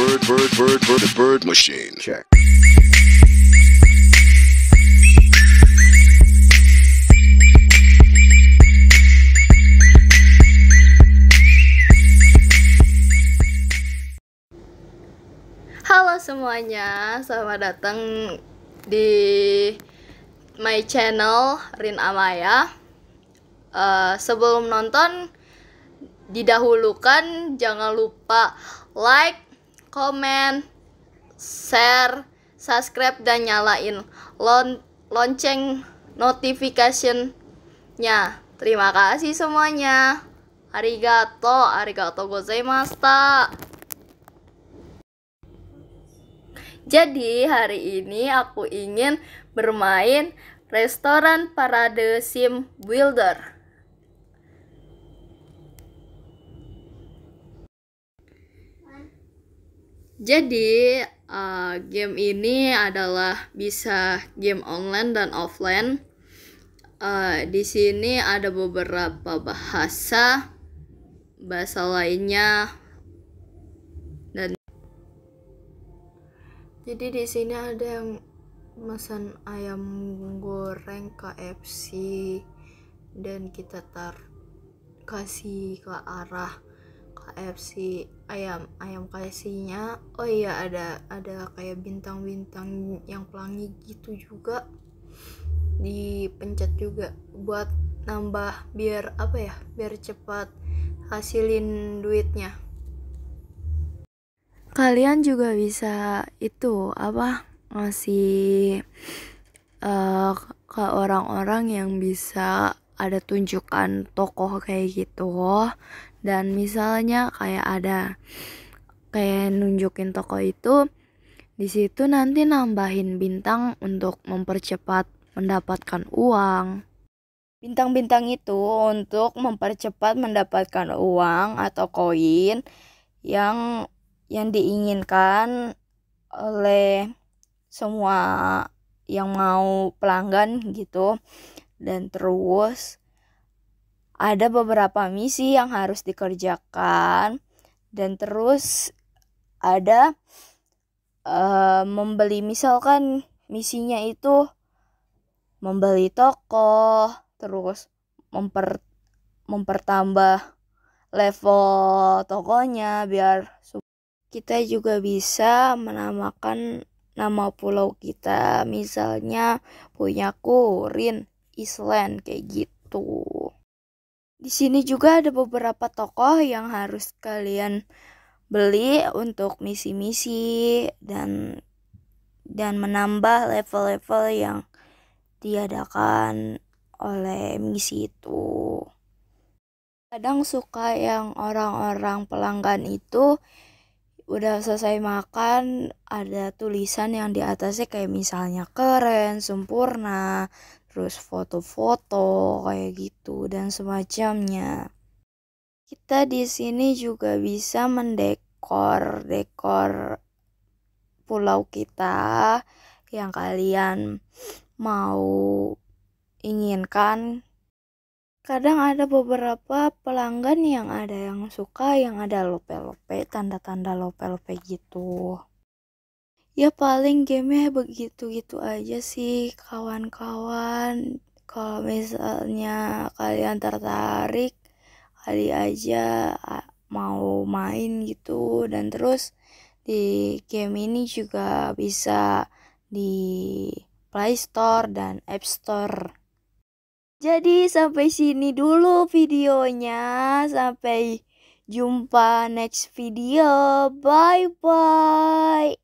bird, bird, bird, bird, bird machine. Check. Halo semuanya, selamat datang di my channel Rin Amaya. Uh, sebelum nonton, didahulukan jangan lupa like, komen, share, subscribe dan nyalain lon lonceng notification-nya. Terima kasih semuanya. Arigato, arigato gozaimashita. Jadi hari ini aku ingin bermain restoran Parade Sim Builder. Jadi uh, game ini adalah bisa game online dan offline. Uh, di sini ada beberapa bahasa, bahasa lainnya dan jadi di sini ada yang pesan ayam goreng KFC dan kita tar kasih ke arah KFC ayam ayam KFC-nya oh iya ada ada kayak bintang-bintang yang pelangi gitu juga dipencet juga buat nambah biar apa ya biar cepat hasilin duitnya kalian juga bisa itu apa ngasih uh, ke orang-orang yang bisa ada tunjukkan tokoh kayak gitu oh. dan misalnya kayak ada kayak nunjukin tokoh itu di situ nanti nambahin bintang untuk mempercepat mendapatkan uang bintang-bintang itu untuk mempercepat mendapatkan uang atau koin yang yang diinginkan oleh semua yang mau pelanggan gitu dan terus ada beberapa misi yang harus dikerjakan dan terus ada uh, membeli misalkan misinya itu membeli toko, terus memper mempertambah level tokonya biar kita juga bisa menamakan nama pulau kita misalnya punya Kurin Island kayak gitu. Di sini juga ada beberapa tokoh yang harus kalian beli untuk misi-misi dan dan menambah level-level yang diadakan oleh misi itu. Kadang suka yang orang-orang pelanggan itu udah selesai makan ada tulisan yang di atasnya kayak misalnya keren, sempurna, terus foto-foto kayak gitu dan semacamnya. Kita di sini juga bisa mendekor dekor pulau kita yang kalian mau inginkan. Kadang ada beberapa pelanggan yang ada yang suka yang ada lope-lope, tanda-tanda lope-lope gitu ya paling game begitu-gitu aja sih kawan-kawan kalau misalnya kalian tertarik kali aja mau main gitu dan terus di game ini juga bisa di Play Store dan App Store jadi sampai sini dulu videonya sampai jumpa next video bye bye